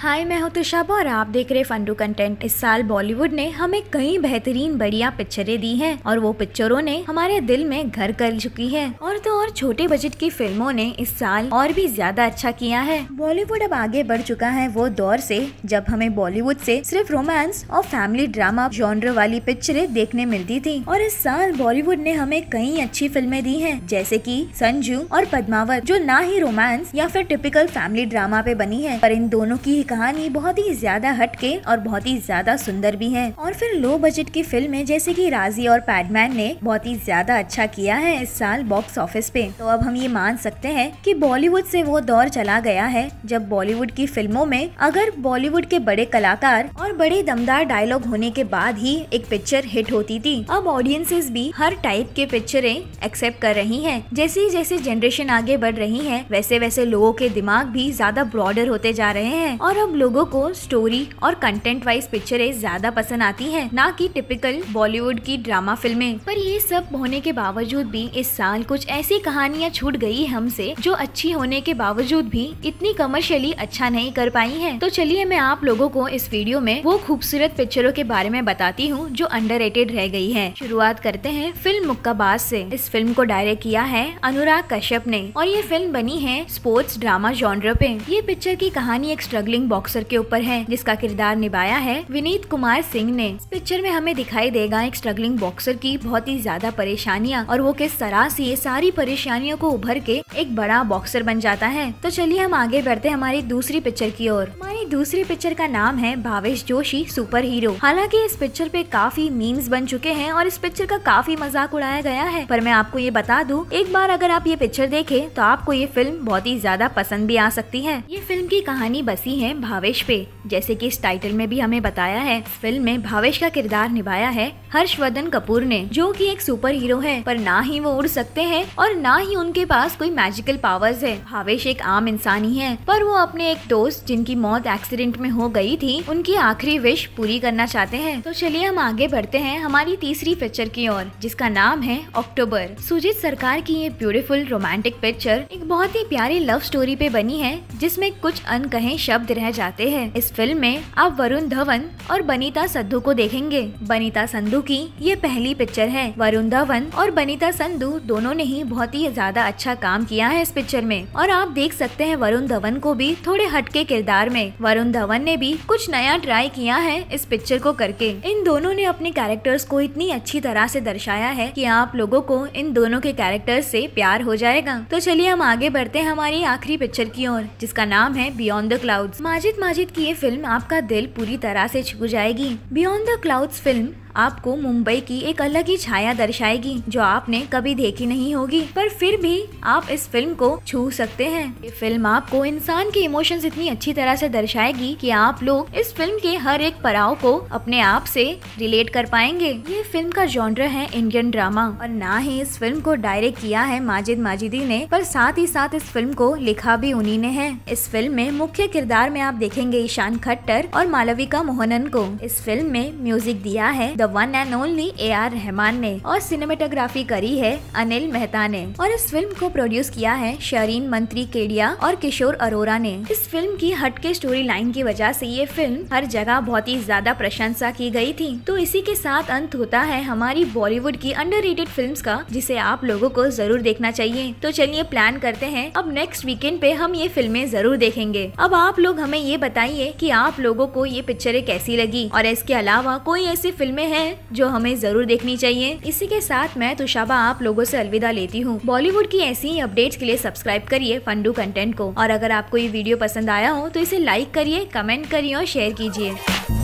हाय मैं हूं तुषाबा और आप देख रहे फंडू कंटेंट इस साल बॉलीवुड ने हमें कई बेहतरीन बढ़िया पिक्चरें दी हैं और वो पिक्चरों ने हमारे दिल में घर कर चुकी है और तो और छोटे बजट की फिल्मों ने इस साल और भी ज्यादा अच्छा किया है बॉलीवुड अब आगे बढ़ चुका है वो दौर से जब हमें बॉलीवुड से सिर्फ रोमांस और फैमिली ड्रामा जॉनर वाली पिक्चरें देखने मिलती थी और इस साल बॉलीवुड ने हमें कई अच्छी फिल्में दी है जैसे की संजू और पद्मावत जो ना ही रोमांस या फिर टिपिकल फैमिली ड्रामा पे बनी है पर इन दोनों की कहानी बहुत ही ज्यादा हटके और बहुत ही ज्यादा सुंदर भी है और फिर लो बजट की फिल्में जैसे कि राजी और पैडमैन ने बहुत ही ज्यादा अच्छा किया है इस साल बॉक्स ऑफिस पे तो अब हम ये मान सकते हैं कि बॉलीवुड से वो दौर चला गया है जब बॉलीवुड की फिल्मों में अगर बॉलीवुड के बड़े कलाकार और बड़े दमदार डायलॉग होने के बाद ही एक पिक्चर हिट होती थी अब ऑडियंसेस भी हर टाइप के पिक्चरें एक्सेप्ट कर रही हैं। जैसे जैसे जनरेशन आगे बढ़ रही है वैसे वैसे लोगों के दिमाग भी ज्यादा ब्रॉडर होते जा रहे हैं और अब लोगों को स्टोरी और कंटेंट वाइज पिक्चरें ज्यादा पसंद आती है न की टिपिकल बॉलीवुड की ड्रामा फिल्में पर ये सब होने के बावजूद भी इस साल कुछ ऐसी कहानियाँ छूट गई हमसे जो अच्छी होने के बावजूद भी इतनी कमर्शियली अच्छा नहीं कर पाई है तो चलिए मैं आप लोगों को इस वीडियो में वो खूबसूरत पिक्चरों के बारे में बताती हूँ जो अंडर रह गई है शुरुआत करते हैं फिल्म मुक्काबाज से इस फिल्म को डायरेक्ट किया है अनुराग कश्यप ने और ये फिल्म बनी है स्पोर्ट्स ड्रामा जॉनर पे ये पिक्चर की कहानी एक स्ट्रगलिंग बॉक्सर के ऊपर है जिसका किरदार निभाया है विनीत कुमार सिंह ने इस पिक्चर में हमें दिखाई देगा एक स्ट्रगलिंग बॉक्सर की बहुत ही ज्यादा परेशानियाँ और वो किस तरह से ये सारी परेशानियों को उभर के एक बड़ा बॉक्सर बन जाता है तो चलिए हम आगे बढ़ते हमारी दूसरी पिक्चर की ओर हमारी दूसरी पिक्चर का नाम है भावेश जोशी सुपर हीरो हालांकि इस पिक्चर पे काफी मीम्स बन चुके हैं और इस पिक्चर का काफी मजाक उड़ाया गया है पर मैं आपको ये बता दूं एक बार अगर आप ये पिक्चर देखें तो आपको ये फिल्म बहुत ही ज्यादा पसंद भी आ सकती है ये फिल्म की कहानी बसी है भावेश पे जैसे कि इस टाइटल में भी हमें बताया है फिल्म में भावेश का किरदार निभाया है हर्षवर्धन कपूर ने जो कि एक सुपर हीरो है पर ना ही वो उड़ सकते हैं और ना ही उनके पास कोई मैजिकल पावर्स है भावेश एक आम इंसान ही है पर वो अपने एक दोस्त जिनकी मौत एक्सीडेंट में हो गई थी उनकी आखिरी विश पूरी करना चाहते हैं तो चलिए हम आगे बढ़ते हैं हमारी तीसरी पिक्चर की ओर जिसका नाम है अक्टूबर सुजीत सरकार की ये ब्यूटीफुल रोमांटिक पिक्चर एक बहुत ही प्यारी लव स्टोरी पे बनी है जिसमे कुछ अनकहे शब्द रह रह जाते हैं इस फिल्म में आप वरुण धवन और बनीता संधू को देखेंगे बनीता संधू की ये पहली पिक्चर है वरुण धवन और बनीता संधू दोनों ने ही बहुत ही ज्यादा अच्छा काम किया है इस पिक्चर में और आप देख सकते हैं वरुण धवन को भी थोड़े हटके किरदार में वरुण धवन ने भी कुछ नया ट्राई किया है इस पिक्चर को करके इन दोनों ने अपने कैरेक्टर्स को इतनी अच्छी तरह से दर्शाया है कि आप लोगों को इन दोनों के कैरेक्टर्स से प्यार हो जाएगा तो चलिए हम आगे बढ़ते हैं हमारी आखिरी पिक्चर की ओर जिसका नाम है beyond the clouds Sajid Majid की ये फिल्म आपका दिल पूरी तरह से छू जाएगी बियॉन्ड द क्लाउड्स फिल्म आपको मुंबई की एक अलग ही छाया दर्शाएगी जो आपने कभी देखी नहीं होगी पर फिर भी आप इस फिल्म को छू सकते हैं ये फिल्म आपको इंसान के इमोशंस इतनी अच्छी तरह से दर्शाएगी कि आप लोग इस फिल्म के हर एक पड़ाव को अपने आप से रिलेट कर पाएंगे ये फिल्म का जॉनर है इंडियन ड्रामा और ना ही इस फिल्म को डायरेक्ट किया है माजिद माजिदी ने पर साथ ही साथ इस फिल्म को लिखा भी उन्हीं ने है इस फिल्म में मुख्य किरदार में आप देखेंगे ईशान खट्टर और मालविका मोहनन को इस फिल्म में म्यूजिक दिया है the one and only A R Rahman ने और सिनेमेटोग्राफी करी है अनिल मेहता ने और इस फिल्म को प्रोड्यूस किया है शरीन मंत्री केडिया और किशोर अरोरा ने इस फिल्म की हटके स्टोरी लाइन की वजह से ये फिल्म हर जगह बहुत ही ज्यादा प्रशंसा की गई थी तो इसी के साथ अंत होता है हमारी बॉलीवुड की अंडररेटेड फिल्म का जिसे आप लोगों को जरूर देखना चाहिए तो चलिए प्लान करते हैं अब नेक्स्ट वीकेंड पे हम ये फिल्में जरूर देखेंगे अब आप लोग हमें ये बताइए कि आप लोगों को ये पिक्चरें कैसी लगी और इसके अलावा कोई ऐसी फिल्में हैं जो हमें जरूर देखनी चाहिए इसी के साथ मैं तुषाबा आप लोगों से अलविदा लेती हूँ बॉलीवुड की ऐसी ही अपडेट्स के लिए सब्सक्राइब करिए फंडू कंटेंट को और अगर आपको ये वीडियो पसंद आया हो तो इसे लाइक करिए कमेंट करिए और शेयर कीजिए